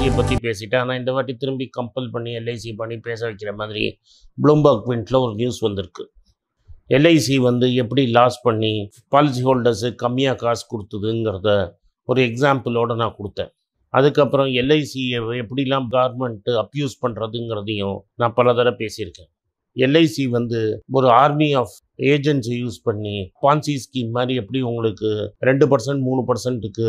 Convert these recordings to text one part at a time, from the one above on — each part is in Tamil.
எல்ஐசியை பற்றி பேசிட்டேன் ஆனால் இந்த வாட்டி திரும்பி கம்பல் பண்ணி எல்ஐசி பண்ணி பேச வைக்கிற மாதிரி ப்ளூம்பர்க் பிரிண்ட்டில் ஒரு நியூஸ் வந்திருக்கு எல்ஐசி வந்து எப்படி லாஸ் பண்ணி பாலிசி ஹோல்டர்ஸு கம்மியாக காசு கொடுத்ததுங்கிறத ஒரு எக்ஸாம்பிளோடு நான் கொடுத்தேன் அதுக்கப்புறம் எல்ஐசியை எப்படிலாம் கவர்மெண்ட்டு அப்யூஸ் பண்ணுறதுங்கிறதையும் நான் பல தடவை பேசியிருக்கேன் எல்ஐசி வந்து ஒரு ஆர்மி ஆஃப் ஏஜென்ட்ஸை யூஸ் பண்ணி பான்சி ஸ்கீம் மாதிரி எப்படி உங்களுக்கு ரெண்டு பர்சன்ட் மூணு பர்சன்ட்டுக்கு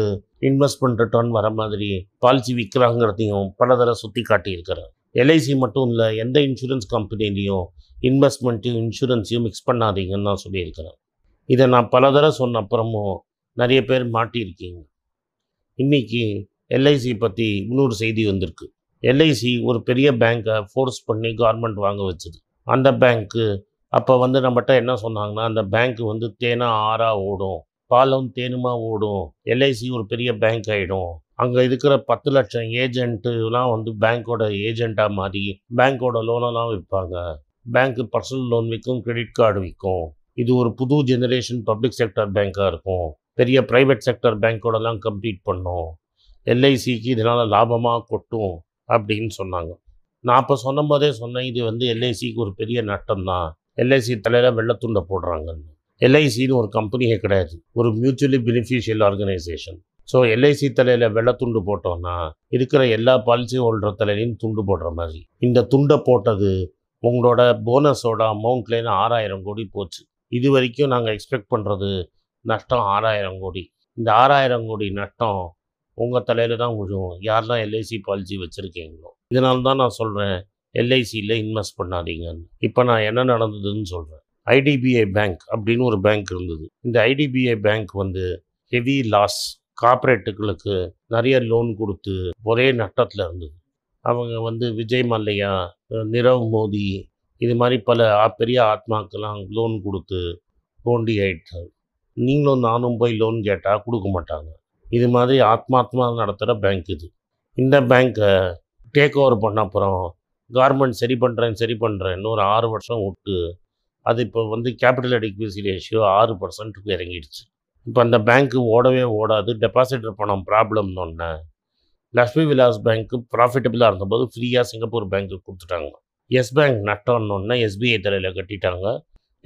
இன்வெஸ்ட் பண்ணுற டர்ன் வர மாதிரி பாலிசி விற்கிறாங்கிறதையும் பல தர சுற்றி காட்டியிருக்கிறார் எல்ஐசி மட்டும் இல்லை எந்த இன்சூரன்ஸ் கம்பெனிலையும் இன்வெஸ்ட்மெண்ட்டையும் இன்சூரன்ஸையும் மிக்ஸ் பண்ணாதீங்கன்னு நான் சொல்லியிருக்கிறேன் இதை நான் பல தடவை சொன்ன அப்புறமும் நிறைய பேர் மாட்டியிருக்கீங்க இன்றைக்கி எல்ஐசி பற்றி இன்னொரு செய்தி வந்திருக்கு எல்ஐசி ஒரு பெரிய பேங்க்கை ஃபோர்ஸ் பண்ணி கவர்மெண்ட் வாங்க வச்சுது அந்த பேங்க்கு அப்போ வந்து நம்மகிட்ட என்ன சொன்னாங்கன்னா அந்த பேங்க்கு வந்து தேனாக ஆறாக ஓடும் பாலம் தேனுமா ஓடும் எல்ஐசி ஒரு பெரிய பேங்க் ஆகிடும் அங்கே இருக்கிற பத்து லட்சம் ஏஜென்ட்டுலாம் வந்து பேங்க்கோட ஏஜெண்ட்டாக மாறி பேங்க்கோட லோனெல்லாம் விற்பாங்க பேங்க்கு பர்சனல் லோன் விற்கும் கிரெடிட் கார்டு விற்கும் இது ஒரு புது ஜெனரேஷன் பப்ளிக் செக்டர் பேங்க்காக இருக்கும் பெரிய ப்ரைவேட் செக்டர் பேங்க்கோடலாம் கம்ப்ளீட் பண்ணும் எல்ஐசிக்கு இதனால் லாபமாக கொட்டும் அப்படின்னு சொன்னாங்க நான் இப்போ சொன்ன போதே சொன்னேன் இது வந்து எல்ஐசிக்கு ஒரு பெரிய நட்டம் தான் எல்ஐசி தலையில் வெள்ளத்துண்டை போடுறாங்கன்னு எல்ஐசின்னு ஒரு கம்பெனியே கிடையாது ஒரு mutually beneficial organisation so LIC தலையில் வெள்ளத்துண்டு போட்டோம்னா இருக்கிற எல்லா பாலிசி ஹோல்டர் தலையிலையும் துண்டு போடுற மாதிரி இந்த துண்டை போட்டது உங்களோட போனஸோட அமௌண்ட்லேருந்து ஆறாயிரம் கோடி போச்சு இது வரைக்கும் நாங்கள் எக்ஸ்பெக்ட் பண்ணுறது நஷ்டம் ஆறாயிரம் கோடி இந்த ஆறாயிரம் கோடி நஷ்டம் உங்கள் தலையில் தான் விழுவோம் யார் தான் எல்ஐசி பாலிசி வச்சுருக்கீங்களோ இதனால தான் நான் சொல்கிறேன் எல்ஐசியில் இன்வெஸ்ட் பண்ணாதீங்கன்னு இப்போ நான் என்ன நடந்ததுன்னு சொல்கிறேன் ஐடிபிஐ பேங்க் அப்படின்னு ஒரு பேங்க் இருந்தது இந்த ஐடிபிஐ பேங்க் வந்து ஹெவி லாஸ் கார்ப்பரேட்டுகளுக்கு நிறைய லோன் கொடுத்து ஒரே நட்டத்தில் இருந்தது அவங்க வந்து விஜய் மல்லையா நிரவ் மோடி இது மாதிரி பல பெரிய ஆத்மாக்கெல்லாம் லோன் கொடுத்து தோண்டி ஆயிட்டு நீங்களும் நானும் போய் லோன் கேட்டால் கொடுக்க மாட்டாங்க இது மாதிரி ஆத்மாத்மா நடத்துகிற பேங்க் இது இந்த பேங்க்கை டேக் ஓவர் பண்ண அப்புறம் கார்மெண்ட் சரி பண்ணுறேன் சரி பண்ணுறேன் இன்னொரு ஆறு வருஷம் விட்டு அது இப்போ வந்து கேபிட்டல் அடிக்குவசி ரேஷியோ ஆறு பர்சன்ட்டுக்கு இறங்கிடுச்சு இப்போ அந்த பேங்க்கு ஓடவே ஓடாது டெபாசிட் பணம் ப்ராப்ளம்னு ஒன்று லக்ஷ்மி விலாஸ் பேங்க்கு ப்ராஃபிட்டபிளாக இருந்தபோது ஃப்ரீயாக சிங்கப்பூர் பேங்க்கு கொடுத்துட்டாங்க எஸ் பேங்க் நட்டம்னு ஒன்று எஸ்பிஐ தலையில் கட்டிட்டாங்க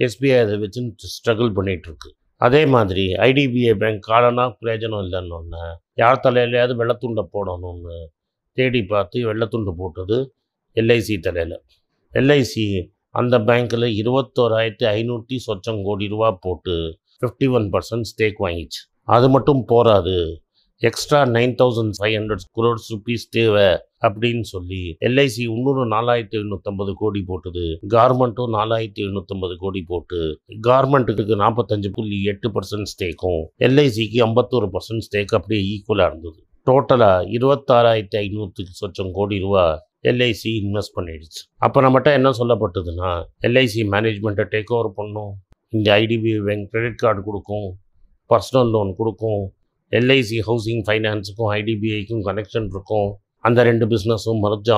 எஸ்பிஐ அதை வச்சு ஸ்ட்ரகிள் பண்ணிகிட்ருக்கு அதே மாதிரி ஐடிபிஐ பேங்க் காலனா பிரயோஜனம் இல்லைன்னு ஒன்று யார் தலையிலையாவது வெள்ளத்துண்டை போடணும்னு தேடி பார்த்து வெள்ளத்துண்டு போட்டது எல்ஐசி தலையில் எல்ஐசி அந்த பேங்க்கில் இருபத்தோராயிரத்தி ஐநூற்றி சொச்சம் கோடி ரூபா போட்டு ஃபிஃப்டி ஒன் பர்சன்ட் ஸ்டேக் வாங்கிச்சு அது மட்டும் போகாது extra nine thousand five hundred crores rupees தேவை அப்படின்னு சொல்லி எல்ஐசி இன்னொரு நாலாயிரத்தி எழுநூத்தம்பது கோடி போட்டது கார்மெண்ட்டும் நாலாயிரத்தி எழுநூத்தம்பது கோடி போட்டு கார்மெண்ட்டுக்கு நாற்பத்தஞ்சு புள்ளி எட்டு பர்சன்ட் ஸ்டேக்கும் எல்ஐசிக்கு ஐம்பத்தோரு பர்சன்ட் ஸ்டேக் அப்படியே ஈக்குவலாக இருந்தது டோட்டலாக இருபத்தாறாயிரத்தி ஐநூற்றி சொச்சம் கோடி ரூபா எல்ஐசி இன்வெஸ்ட் பண்ணிடுச்சு அப்போ நம்மகிட்ட என்ன சொல்லப்பட்டதுன்னா எல்ஐசி மேனேஜ்மெண்ட்டை டேக் ஓவர் பண்ணும் இந்த ஐடிபிஐ பேங்க் கிரெடிட் கார்டு கொடுக்கும் பர்சனல் லோன் கொடுக்கும் எல்ஐசி ஹவுசிங் ஃபைனான்ஸுக்கும் ஐடிபிஐக்கும் கனெக்ஷன் இருக்கும் அந்த ரெண்டு பிஸ்னஸும் மர்ஜ்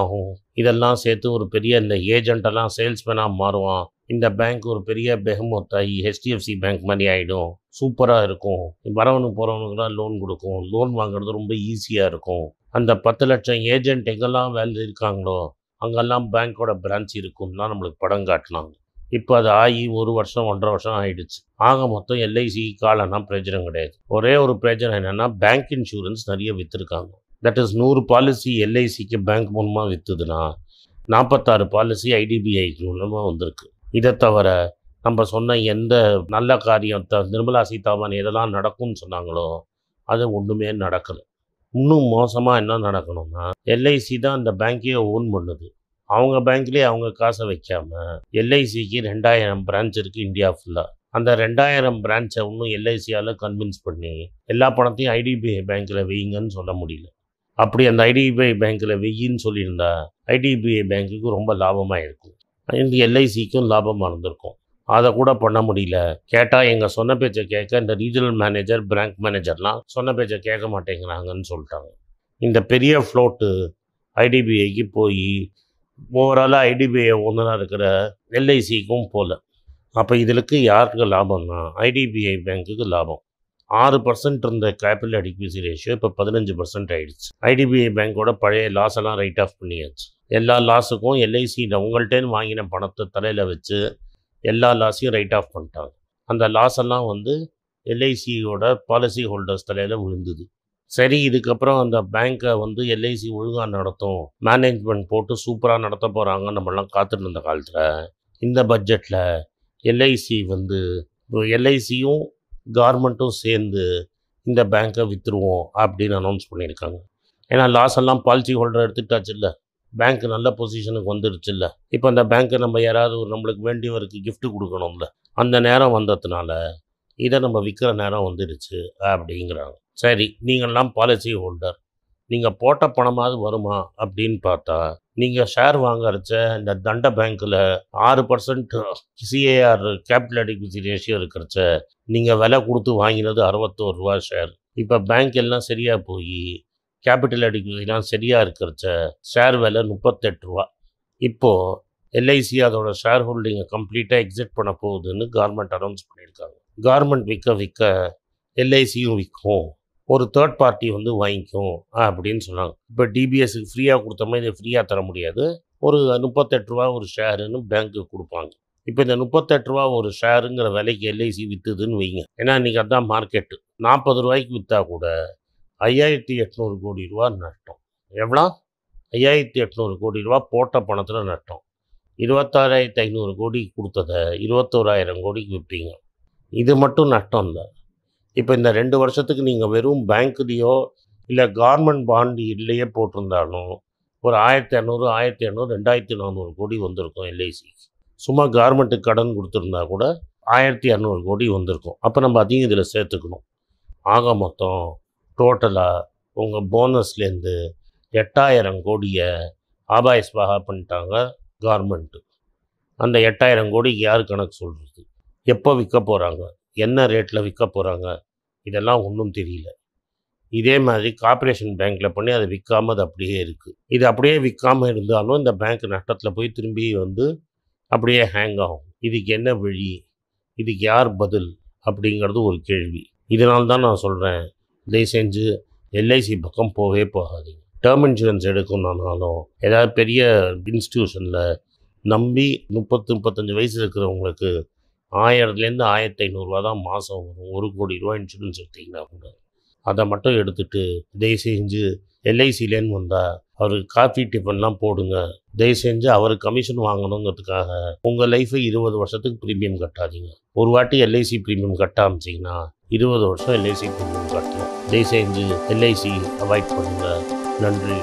இதெல்லாம் சேர்த்து ஒரு பெரிய இந்த ஏஜென்ட்டெல்லாம் சேல்ஸ்மேனாக மாறுவான் இந்த பேங்க் ஒரு பெரிய பெகமொத்தாகி ஹெச்டிஎஃப்சி பேங்க் மாதிரி ஆகிடும் சூப்பராக இருக்கும் வரவனுக்கு போகிறவனுக்குலாம் லோன் கொடுக்கும் லோன் வாங்குறது ரொம்ப ஈஸியாக இருக்கும் அந்த பத்து லட்சம் ஏஜென்ட் எங்கெல்லாம் வேலை இருக்காங்களோ அங்கெல்லாம் பேங்க்கோட பிரான்ச் இருக்கும்னா நம்மளுக்கு படம் காட்டினாங்க இப்போ அது ஆகி ஒரு வருஷம் ஒன்றரை வருஷம் ஆகிடுச்சு ஆக மொத்தம் எல்ஐசி காலம்னா பிரயோஜனம் கிடையாது ஒரே ஒரு பிரயோஜனம் என்னென்னா பேங்க் இன்சூரன்ஸ் நிறைய விற்றுருக்காங்க தட் இஸ் நூறு பாலிசி எல்ஐசிக்கு பேங்க் மூலமாக விற்றுதுன்னா நாற்பத்தாறு பாலிசி ஐடிபிஐக்கு மூலமாக வந்திருக்கு இதை தவிர நம்ம சொன்ன எந்த நல்ல காரியம் த நிர்மலா சீதாராமன் எதெல்லாம் நடக்கும்னு சொன்னாங்களோ அது ஒன்றுமே நடக்கலை இன்னும் மோசமாக என்ன நடக்கணும்னா எல்ஐசி தான் அந்த பேங்க்கையே ஓன் பண்ணுது அவங்க பேங்க்லேயே அவங்க காசை வைக்காமல் எல்ஐசிக்கு ரெண்டாயிரம் பிரான்ச் இருக்குது இந்தியா ஃபுல்லாக அந்த ரெண்டாயிரம் பிரான்ச்சை ஒன்றும் எல்ஐசியால் கன்வின்ஸ் பண்ணி எல்லா பணத்தையும் ஐடிபிஐ பேங்க்கில் வெய்யுங்கன்னு சொல்ல முடியல அப்படி அந்த ஐடிபிஐ பேங்க்கில் வெய்யின்னு சொல்லியிருந்தால் ஐடிபிஐ பேங்க்குக்கு ரொம்ப லாபமாக இருக்கும் இந்த எல்ஐசிக்கும் லாபமாக இருந்திருக்கும் அதை கூட பண்ண முடியல கேட்டால் எங்கள் சொன்ன பேச்சை கேட்க இந்த ரீஜனல் மேனேஜர் பிராங்க் மேனேஜர்லாம் சொன்ன பேச்சை கேட்க மாட்டேங்கிறாங்கன்னு சொல்லிட்டாங்க இந்த பெரிய ஃப்ளோட்டு ஐடிபிஐக்கு போய் ஓவராலாக ஐடிபிஐ ஓனராக இருக்கிற எல்ஐசிக்கும் போல அப்போ இதுக்கு யாருக்கு லாபம்னா ஐடிபிஐ பேங்க்குக்கு லாபம் ஆறு பர்சன்ட் இருந்த கேபிட்டல் அடிக்யூசி ரேஷியோ இப்போ பதினஞ்சு பர்சன்ட் ஆகிடுச்சு ஐடிபிஐ பேங்க்கோட பழைய லாஸ் எல்லாம் ரைட் ஆஃப் பண்ணியாச்சு எல்லா லாஸுக்கும் எல்ஐசியில் உங்கள்கிட்டேன்னு வாங்கின பணத்தை தலையில் வச்சு எல்லா லாஸையும் ரைட் ஆஃப் பண்ணிட்டாங்க அந்த லாஸ் எல்லாம் வந்து எல்ஐசியோட பாலிசி ஹோல்டர்ஸ் தலையில் விழுந்தது சரி இதுக்கப்புறம் அந்த பேங்க்கை வந்து எல்ஐசி ஒழுங்காக நடத்தும் மேனேஜ்மெண்ட் போட்டு சூப்பராக நடத்த போகிறாங்க நம்மளாம் காத்துட்டு இருந்த காலத்தில் இந்த பட்ஜெட்டில் எல்ஐசி வந்து எல்ஐசியும் கவர்மெண்ட்டும் சேர்ந்து இந்த பேங்க்கை விற்றுருவோம் அப்படின்னு அனௌன்ஸ் பண்ணியிருக்காங்க ஏன்னா லாஸ் எல்லாம் பாலிசி ஹோல்டர் எடுத்துட்டாச்சு இல்லை பேங்க் நல்ல பொசிஷனுக்கு வந்துடுச்சு இல்லை இப்போ அந்த பேங்க்கை நம்ம யாராவது ஒரு நம்மளுக்கு வேண்டியவருக்கு கிஃப்ட் கொடுக்கணும்ல அந்த நேரம் வந்ததுனால இதை நம்ம விற்கிற நேரம் வந்துடுச்சு அப்படிங்கிறாங்க சரி நீங்கள்லாம் பாலிசி ஹோல்டர் நீங்கள் போட்ட பணமாவது வருமா அப்படின்னு பார்த்தா நீங்கள் ஷேர் வாங்கறச்ச இந்த தண்ட பேங்க்கில் ஆறு percent CAR capital adequacy ratio இருக்கிறச்ச நீங்கள் விலை கொடுத்து வாங்கினது அறுபத்தோரு ரூபா ஷேர் இப்போ பேங்க் எல்லாம் சரியாக போய் கேபிட்டல் அடிக்விசிலாம் சரியாக இருக்கிறச்ச ஷேர் விலை முப்பத்தெட்டு ரூபா இப்போது எல்ஐசி அதோடய ஷேர் ஹோல்டிங்கை கம்ப்ளீட்டாக எக்ஸிட் பண்ண போகுதுன்னு கவர்மெண்ட் அனௌன்ஸ் பண்ணியிருக்காங்க கார்மெண்ட் விற்க விற்க எல்ஐசியும் விற்கும் ஒரு தேர்ட் பார்ட்டி வந்து வாங்கிக்கும் அப்படின்னு சொன்னாங்க இப்போ டிபிஎஸ்க்கு ஃப்ரீயாக கொடுத்தோமே இதை ஃப்ரீயாக தர முடியாது ஒரு முப்பத்தெட்டு ரூபா ஒரு ஷேருன்னு பேங்க்கு கொடுப்பாங்க இப்போ இந்த முப்பத்தெட்டு ரூபா ஒரு ஷேருங்கிற விலைக்கு எல்ஐசி விற்றுதுன்னு வைங்க ஏன்னா இன்றைக்கி அதுதான் மார்க்கெட்டு நாற்பது ரூபாய்க்கு விற்றா கூட ஐயாயிரத்தி எட்நூறு கோடி ரூபா நட்டோம் எவ்வளோ ஐயாயிரத்தி எட்நூறு கோடி ரூபா போட்ட பணத்தில் நட்டோம் இருபத்தாறாயிரத்தி ஐநூறு கோடி கொடுத்ததை இருபத்தோராயிரம் கோடிக்கு விற்பீங்க இது மட்டும் நஷ்டம் தான் இப்போ இந்த ரெண்டு வருஷத்துக்கு நீங்கள் வெறும் பேங்க்லேயோ இல்லை கவர்மெண்ட் பாண்டு இல்லையே போட்டிருந்தாலும் ஒரு ஆயிரத்தி இரநூறு ஆயிரத்தி இரநூறு ரெண்டாயிரத்தி நானூறு கோடி வந்திருக்கும் எல்ஐசி சும்மா கவர்மெண்ட்டுக்கு கடன் கொடுத்துருந்தா கூட ஆயிரத்தி இரநூறு கோடி வந்திருக்கும் அப்போ நம்ம அதையும் இதில் சேர்த்துக்கணும் ஆக மொத்தம் டோட்டலாக உங்கள் போனஸ்லேருந்து எட்டாயிரம் கோடியை ஆபாயஸ்பாக பண்ணிட்டாங்க கவர்மெண்ட்டு அந்த எட்டாயிரம் கோடிக்கு யார் கணக்கு சொல்கிறது எப்போ விற்க போகிறாங்க என்ன ரேட்டில் விற்க போகிறாங்க இதெல்லாம் ஒன்றும் தெரியல இதே மாதிரி கார்பரேஷன் பேங்க்கில் பண்ணி அதை விற்காமல் அது அப்படியே இருக்குது இது அப்படியே விற்காமல் இருந்தாலும் இந்த பேங்க் நஷ்டத்தில் போய் திரும்பி வந்து அப்படியே ஹேங் ஆகும் இதுக்கு என்ன வழி இதுக்கு யார் பதில் அப்படிங்கிறது ஒரு கேள்வி இதனால் தான் நான் சொல்கிறேன் தயவு செஞ்சு எல்ஐசி பக்கம் போகவே போகாதீங்க டேர்ம் இன்சூரன்ஸ் எடுக்கணும்னாலும் ஏதாவது பெரிய இன்ஸ்டியூஷனில் நம்பி முப்பத்து முப்பத்தஞ்சு வயசு இருக்கிறவங்களுக்கு ஆயிரத்துலேருந்து ஆயிரத்தி ஐநூறுரூவா தான் மாதம் வரும் ஒரு கோடி ரூபா இன்சூரன்ஸ் எடுத்தீங்கன்னா கூட அதை மட்டும் எடுத்துகிட்டு தயவு செஞ்சு எல்ஐசிலேன்னு வந்தால் அவருக்கு காஃபி டிஃபன்லாம் போடுங்க தயவு செஞ்சு அவர் கமிஷன் வாங்கணுங்கிறதுக்காக உங்கள் லைஃப்பை இருபது வருஷத்துக்கு ப்ரீமியம் கட்டாதீங்க ஒரு வாட்டி எல்ஐசி ப்ரீமியம் கட்ட ஆரம்பிச்சிங்கன்னா இருபது வருஷம் எல்ஐசி ப்ரீமியம் கட்டணும் தயவு செஞ்சு எல்ஐசி அவாய்ட் பண்ணுங்கள் நன்றி